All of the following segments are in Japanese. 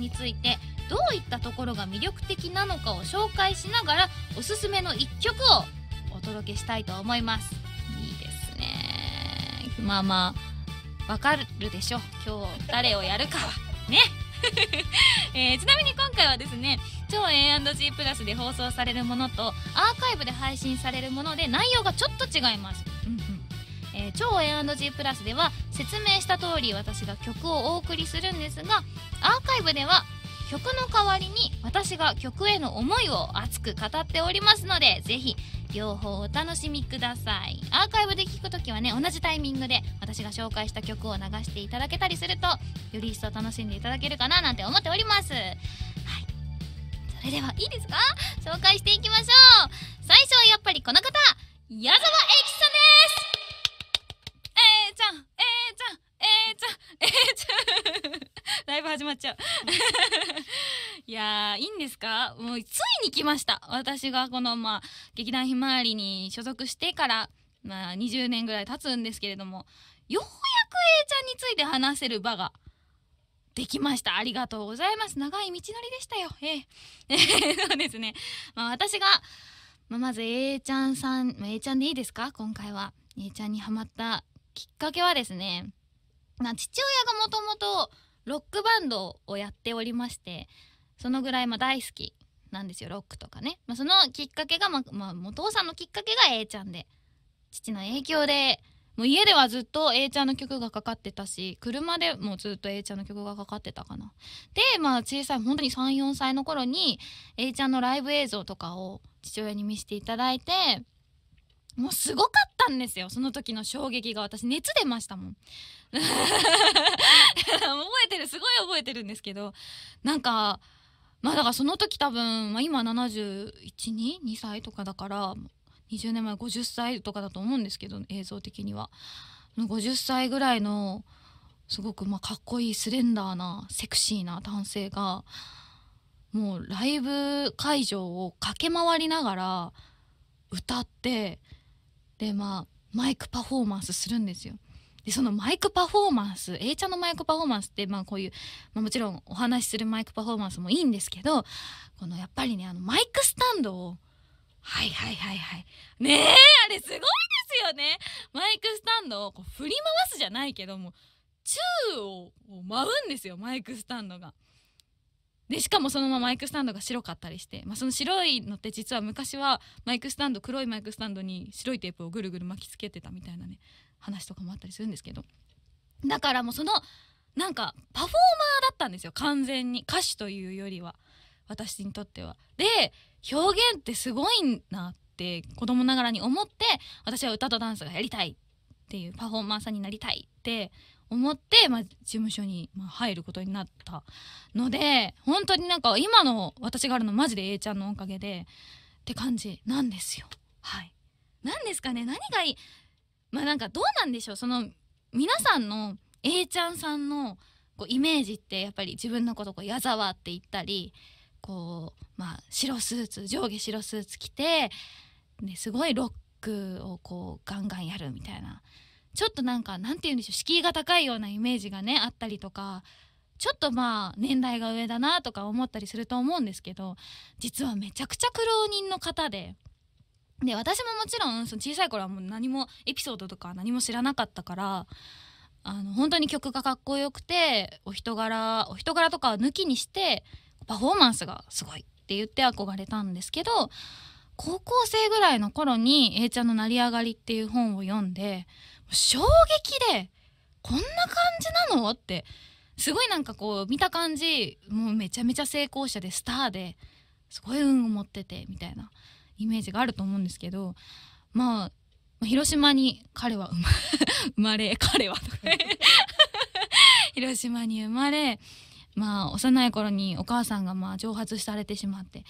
品についてどういったところが魅力的なのかを紹介しながらおすすめの1曲をお届けしたいと思いますいいですねまあまあわかるでしょ今日誰をやるかはね えー、ちなみに今回はですね超 A&G プラスで放送されるものとアーカイブで配信されるもので内容がちょっと違います、うんうんえー、超 A&G プラスでは説明した通り私が曲をお送りするんですがアーカイブでは曲の代わりに私が曲への思いを熱く語っておりますのでぜひ両方お楽しみくださいアーカイブで聴く時はね同じタイミングで私が紹介した曲を流していただけたりするとより一層楽しんでいただけるかななんて思っておりますはいそれではいいですか紹介していきましょう最初はやっぱりこの方矢沢永吉さんです始まっちゃう いやいいんですかもうついに来ました私がこのまあ劇団ひまわりに所属してからまあ20年ぐらい経つんですけれどもようやく A ちゃんについて話せる場ができましたありがとうございます長い道のりでしたよええ そうですねまあ私が、まあ、まず A ちゃんさん、まあ、A ちゃんでいいですか今回は A ちゃんにハマったきっかけはですね、まあ、父親がもともとロックバンドをやっておりましてそのぐらいま大好きなんですよロックとかね、まあ、そのきっかけが、まあ、まあ、お父さんのきっかけが A ちゃんで父の影響でもう家ではずっと A ちゃんの曲がかかってたし車でもずっと A ちゃんの曲がかかってたかな。でまあ小さい本当に34歳の頃に A ちゃんのライブ映像とかを父親に見せていただいてもうすごかったんですよその時の衝撃が私熱出ましたもん 覚えてるすごい覚えてるんですけどなんかまあだからその時多分、まあ、今712歳とかだから20年前50歳とかだと思うんですけど映像的には50歳ぐらいのすごくまあかっこいいスレンダーなセクシーな男性がもうライブ会場を駆け回りながら歌ってでまあマイクパフォーマンスするんですよ。でそのマイクパフォーマンス A ちゃんのマイクパフォーマンスってまあこういう、まあ、もちろんお話しするマイクパフォーマンスもいいんですけどこのやっぱりねあのマイクスタンドをはいはいはいはいねえあれすごいですよねマイクスタンドをこう振り回すじゃないけども宙を舞うんですよマイクスタンドが。でしかもそのままマイクスタンドが白かったりして、まあ、その白いのって実は昔はマイクスタンド黒いマイクスタンドに白いテープをぐるぐる巻きつけてたみたいなね話とかもあったりするんですけどだからもうそのなんかパフォーマーだったんですよ完全に歌手というよりは私にとっては。で表現ってすごいなって子供ながらに思って私は歌とダンスがやりたいっていうパフォーマンスになりたいって思って、まあ、事務所に入ることになったので本当になんか今の私があるのマジで A ちゃんのおかげでって感じなんですよ。はい、なんですかね何がいいまあなんかどうなんでしょうその皆さんの A ちゃんさんのこうイメージってやっぱり自分のことこう矢沢って言ったりこうまあ白スーツ上下白スーツ着てですごいロックをこうガンガンやるみたいなちょっとなんかなんて言うんでしょう敷居が高いようなイメージがねあったりとかちょっとまあ年代が上だなとか思ったりすると思うんですけど実はめちゃくちゃ苦労人の方で。で私ももちろんその小さい頃はもう何もエピソードとか何も知らなかったからあの本当に曲がかっこよくてお人柄お人柄とか抜きにしてパフォーマンスがすごいって言って憧れたんですけど高校生ぐらいの頃に「A ちゃんの成り上がり」っていう本を読んで衝撃でこんな感じなのってすごいなんかこう見た感じもうめちゃめちゃ成功者でスターですごい運を持っててみたいなイメージがあると思うんですけどまあ広島に彼は生まれ 彼は 広島に生まれまあ幼い頃にお母さんがまあ蒸発されてしまって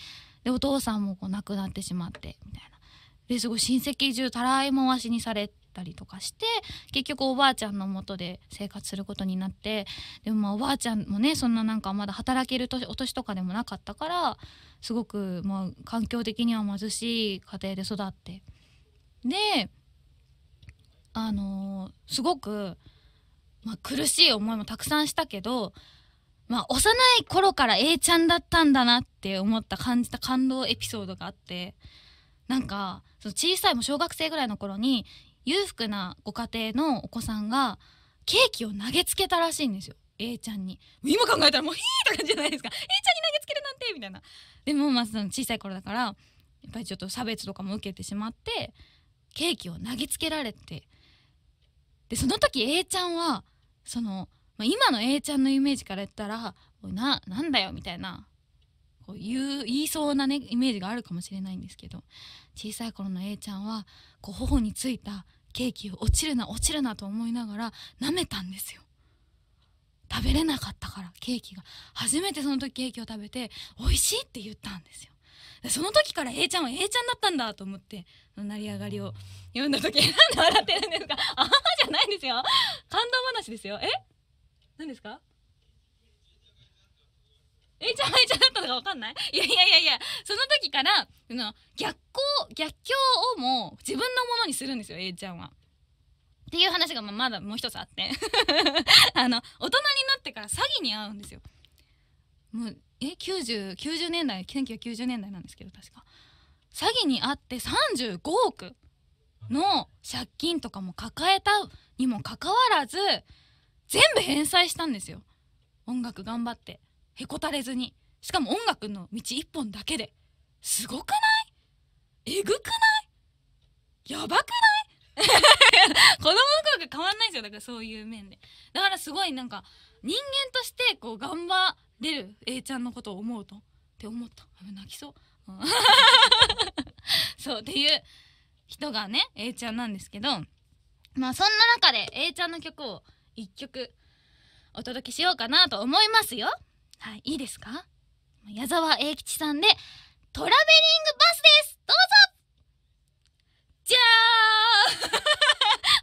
でお父さんもこう亡くなってしまってみたいなですごい親戚中たらい回しにされたりとかして結局おばあちゃんのもとで生活することになってでもまあおばあちゃんもねそんななんかまだ働ける年お年とかでもなかったからすごくまあ環境的には貧しい家庭で育ってであのー、すごく、まあ、苦しい思いもたくさんしたけどまあ、幼い頃から A ちゃんだったんだなって思った感じた感動エピソードがあってなんかその小さいも小学生ぐらいの頃に裕福なご家庭のお子さんがケーキを投げつけたらしいんですよ A ちゃんに今考えたらもうヒーとて感じじゃないですか A ちゃんに投げつけるなんてみたいなでもまあその小さい頃だからやっぱりちょっと差別とかも受けてしまってケーキを投げつけられてでその時 A ちゃんはその「まあ、今の A ちゃんのイメージから言ったら「ななんだよ」みたいなこう言う言いそうなねイメージがあるかもしれないんですけど小さい頃の A ちゃんはこう頬についたケーキを落ちるな落ちるなと思いながら舐めたんですよ。食べれなかったからケーキが初めてその時ケーキを食べて美味しいって言ったんですよその時から A ちゃんは A ちゃんだったんだと思って成り上がりを読んだ時 なんで笑ってるんですか あははじゃないんですよ感動話ですよえ何ですかえちゃんえちゃんだったのか分かんない いやいやいやいやその時からの逆光逆境をもう自分のものにするんですよえちゃんは。っていう話がまだもう一つあって あの大人になってから詐欺に遭うんですよ。もうえ 90, 90年代1990年代なんですけど確か詐欺に遭って35億の借金とかも抱えたにもかかわらず全部返済したんですよ音楽頑張ってへこたれずにしかも音楽の道一本だけですごくないえぐくないやばくない 子供の頃から変わんないですよだからそういう面でだからすごいなんか人間としてこう頑張れる A ちゃんのことを思うとって思った泣きそう そうっていう人がね A ちゃんなんですけどまあそんな中で A ちゃんの曲を1曲お届けしようかなと思いますよはいいいですか矢沢永吉さんでトラベリングバスですどうぞじゃ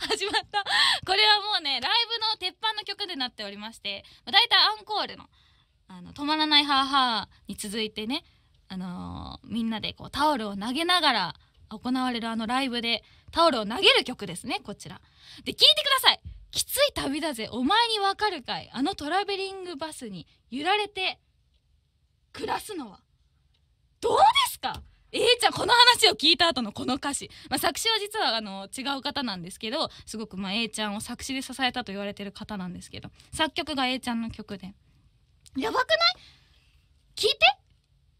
ー 始まったこれはもうねライブの鉄板の曲でなっておりましてだいたいアンコールの「あの止まらないハーハー」に続いてねあのー、みんなでこうタオルを投げながら行われるあのライブでタオルを投げる曲ですねこちらで聞いてくださいきつい旅だぜお前にわかるかいあのトラベリングバスに揺られて暮らすのはどうですかえちゃんこの話を聞いた後のこの歌詞、まあ、作詞は実はあの違う方なんですけどすごくまあ A ちゃんを作詞で支えたと言われてる方なんですけど作曲が A ちゃんの曲でやばくない聞いて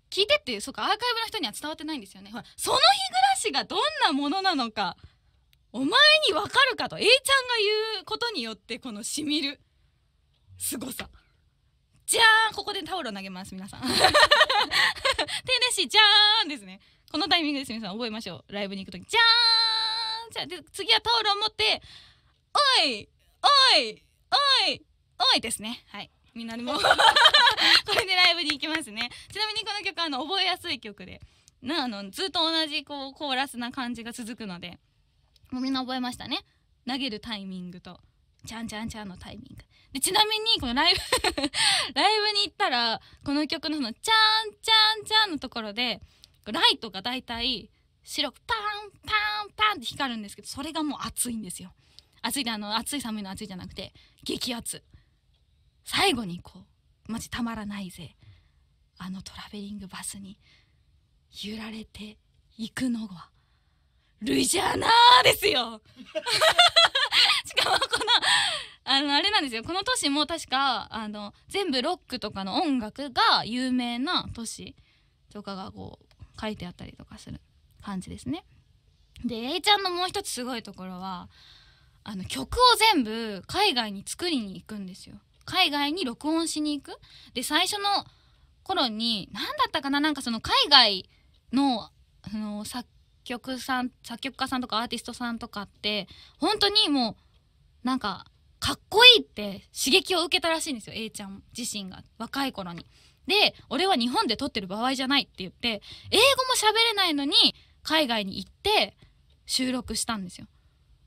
聞いてってそうかアーカイブの人には伝わってないんですよねその日暮らしがどんなものなのかお前にわかるかと A ちゃんが言うことによってこのしみる凄さじゃーんここでタオルを投げます皆さん 手出しじゃーんですねこのタイミングです皆さん覚えましょうライブに行く時じゃーんじゃで次はタオルを持っておいおいおいおいですねはいみんなでも これでライブに行きますねちなみにこの曲あの覚えやすい曲でなあのずっと同じこうコーラスな感じが続くのでもうみんな覚えましたね投げるタイミングとちゃんちゃんちゃんのタイミングでちなみにこのライブ ライブに行ったらこの曲のその「ちゃんちゃんちゃん」のところでライトが大体白くパンパンパンって光るんですけどそれがもう熱いんですよ暑いであの暑い寒いの暑いじゃなくて激熱最後にこうマジたまらないぜあのトラベリングバスに揺られていくのはルイジャナーですよ しかもこのあのあれなんですよこの都市も確かあの全部ロックとかの音楽が有名な都市とかがこう書いてあったりとかする感じですね。で A ちゃんのもう一つすごいところはあの曲を全部海外に作りに行くんですよ。海外に録音しに行くで最初の頃に何だったかななんかその海外のその作曲さん作曲家さんとかアーティストさんとかって本当にもうなんかかっこいいって刺激を受けたらしいんですよ A ちゃん自身が若い頃に。で俺は日本で撮ってる場合じゃないって言って英語も喋れないのに海外に行って収録したんですよ。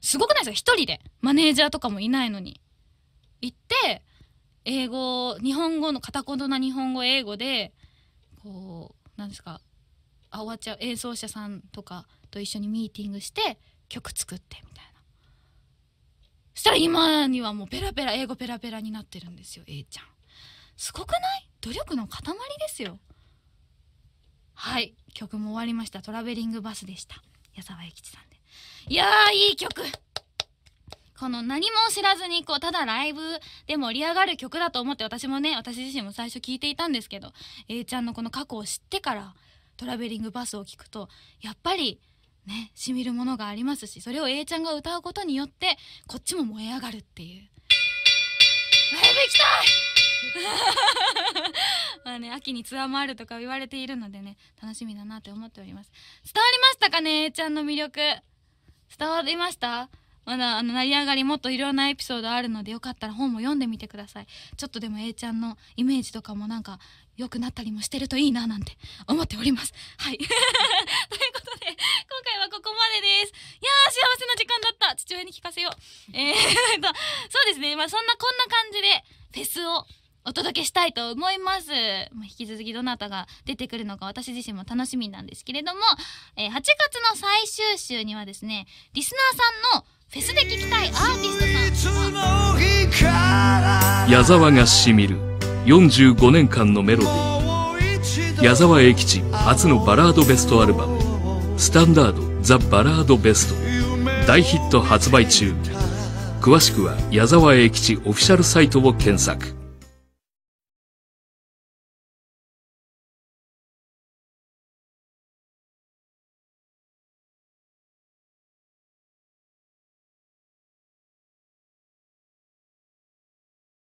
すごくないですか1人でマネージャーとかもいないのに。行って英語日本語の片言な日本語英語でこうなんですか終わっちゃう演奏者さんとかと一緒にミーティングして曲作ってみたいなそしたら今にはもうペラペラ英語ペラペラになってるんですよ A ちゃんすごくない努力の塊ですよはい曲も終わりましたトラベリングバスでした矢沢永吉さんでいやーいい曲この何も知らずにこうただライブで盛り上がる曲だと思って私もね私自身も最初聴いていたんですけど A ちゃんのこの過去を知ってからトラベリングバスを聞くとやっぱりねしみるものがありますしそれを A ちゃんが歌うことによってこっちも燃え上がるっていうライブ行きたい まあね秋にツアーもあるとか言われているのでね楽しみだなって思っております伝わりましたかね A ちゃんの魅力伝わりましたまだあの成り上がりもっといろんなエピソードあるのでよかったら本も読んでみてくださいちょっとでも A ちゃんのイメージとかもなんか良くなったりもしてるといいななんて思っておりますはい ということで今回はここまでですいやー幸せな時間だった父親に聞かせようえー、とそうですねまあそんなこんな感じでフェスをお届けしたいと思います。ま引き続きどなたが出てくるのか私自身も楽しみなんですけれども、え8月の最終週にはですね、リスナーさんのフェスで聴きたいアーティストさん矢沢がしみる45年間のメロディー矢沢永吉初のバラードベストアルバム「スタンダード・ザ・バラード・ベスト」大ヒット発売中詳しくは矢沢永吉オフィシャルサイトを検索